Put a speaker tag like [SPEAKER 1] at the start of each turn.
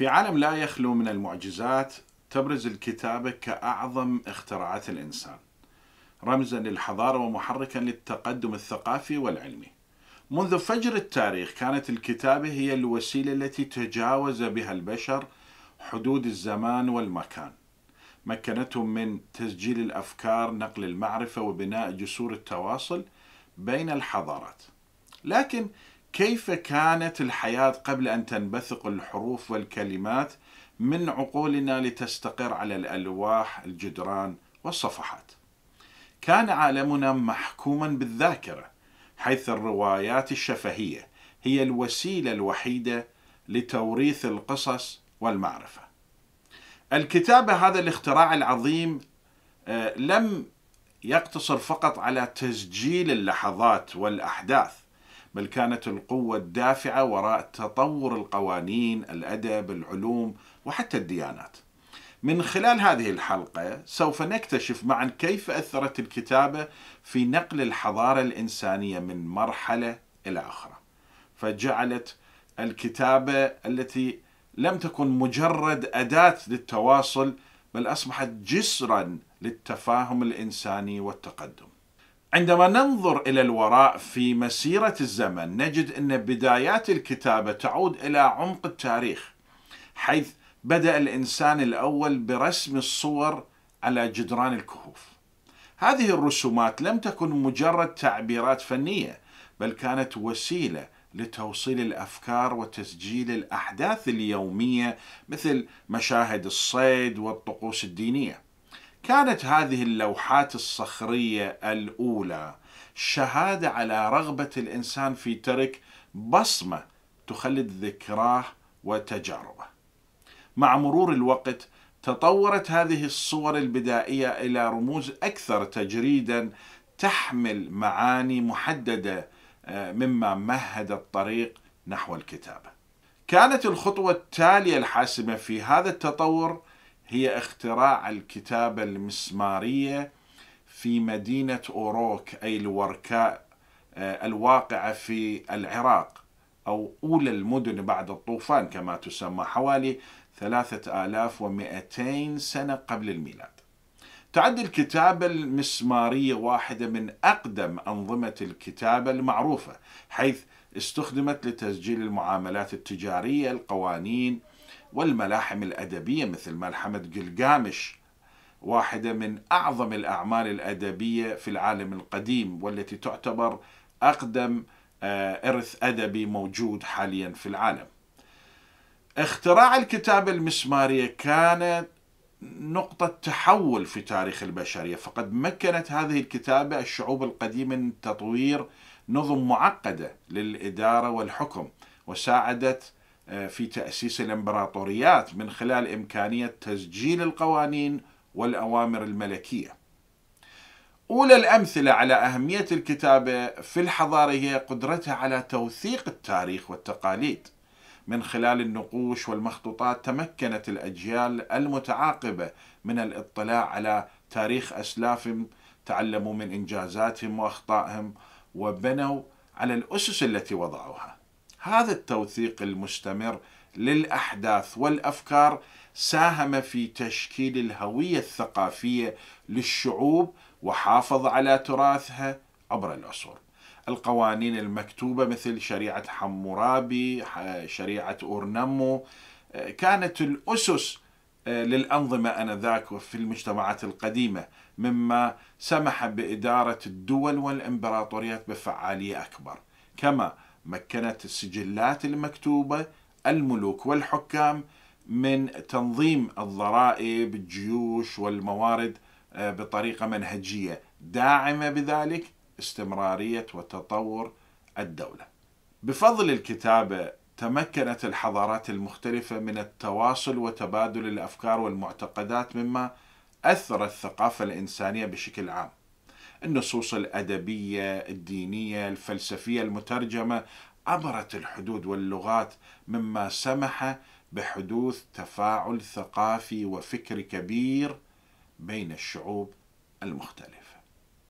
[SPEAKER 1] في عالم لا يخلو من المعجزات تبرز الكتابة كأعظم اختراعات الإنسان رمزا للحضارة ومحركا للتقدم الثقافي والعلمي منذ فجر التاريخ كانت الكتابة هي الوسيلة التي تجاوز بها البشر حدود الزمان والمكان مكنتهم من تسجيل الأفكار نقل المعرفة وبناء جسور التواصل بين الحضارات لكن كيف كانت الحياة قبل أن تنبثق الحروف والكلمات من عقولنا لتستقر على الألواح الجدران والصفحات كان عالمنا محكوما بالذاكرة حيث الروايات الشفهية هي الوسيلة الوحيدة لتوريث القصص والمعرفة الكتابة هذا الاختراع العظيم آه، لم يقتصر فقط على تسجيل اللحظات والأحداث بل كانت القوة الدافعة وراء تطور القوانين الأدب العلوم وحتى الديانات من خلال هذه الحلقة سوف نكتشف معا كيف أثرت الكتابة في نقل الحضارة الإنسانية من مرحلة إلى أخرى فجعلت الكتابة التي لم تكن مجرد أداة للتواصل بل أصبحت جسرا للتفاهم الإنساني والتقدم عندما ننظر إلى الوراء في مسيرة الزمن نجد أن بدايات الكتابة تعود إلى عمق التاريخ حيث بدأ الإنسان الأول برسم الصور على جدران الكهوف هذه الرسومات لم تكن مجرد تعبيرات فنية بل كانت وسيلة لتوصيل الافكار وتسجيل الاحداث اليوميه مثل مشاهد الصيد والطقوس الدينيه كانت هذه اللوحات الصخريه الاولى شهاده على رغبه الانسان في ترك بصمه تخلد ذكراه وتجاربه مع مرور الوقت تطورت هذه الصور البدائيه الى رموز اكثر تجريدا تحمل معاني محدده آه، مما مهد الطريق نحو الكتابه كانت الخطوه التاليه الحاسمه في هذا التطور هي اختراع الكتابة المسمارية في مدينة أوروك أي الوركاء آه، الواقعة في العراق أو أولى المدن بعد الطوفان كما تسمى حوالي 3200 سنة قبل الميلاد تعد الكتابة المسمارية واحدة من أقدم أنظمة الكتابة المعروفة حيث استخدمت لتسجيل المعاملات التجارية القوانين والملاحم الأدبية مثل ملحمة جلجامش واحدة من أعظم الأعمال الأدبية في العالم القديم والتي تعتبر أقدم آه، إرث أدبي موجود حاليا في العالم اختراع الكتابة المسمارية كانت نقطة تحول في تاريخ البشرية فقد مكنت هذه الكتابة الشعوب القديمة من تطوير نظم معقدة للإدارة والحكم وساعدت آه، في تأسيس الإمبراطوريات من خلال إمكانية تسجيل القوانين والأوامر الملكية أولى الأمثلة على أهمية الكتابة في الحضارة هي قدرتها على توثيق التاريخ والتقاليد من خلال النقوش والمخطوطات تمكنت الأجيال المتعاقبة من الاطلاع على تاريخ أسلافهم تعلموا من إنجازاتهم وأخطائهم وبنوا على الأسس التي وضعوها هذا التوثيق المستمر للأحداث والأفكار ساهم في تشكيل الهوية الثقافية للشعوب وحافظ على تراثها عبر العصور القوانين المكتوبة مثل شريعة حمورابي شريعة أورنمو آه، كانت الأسس آه، للأنظمة أنذاك في المجتمعات القديمة مما سمح بإدارة الدول والإمبراطوريات بفعالية أكبر كما مكنت السجلات المكتوبة الملوك والحكام من تنظيم الضرائب الجيوش والموارد آه، بطريقة منهجية داعمة بذلك استمرارية وتطور الدولة بفضل الكتابة تمكنت الحضارات المختلفة من التواصل وتبادل الأفكار والمعتقدات مما أثر الثقافة الإنسانية بشكل عام النصوص الأدبية الدينية الفلسفية المترجمة عبرت الحدود واللغات مما سمح بحدوث تفاعل ثقافي وفكري كبير بين الشعوب المختلفه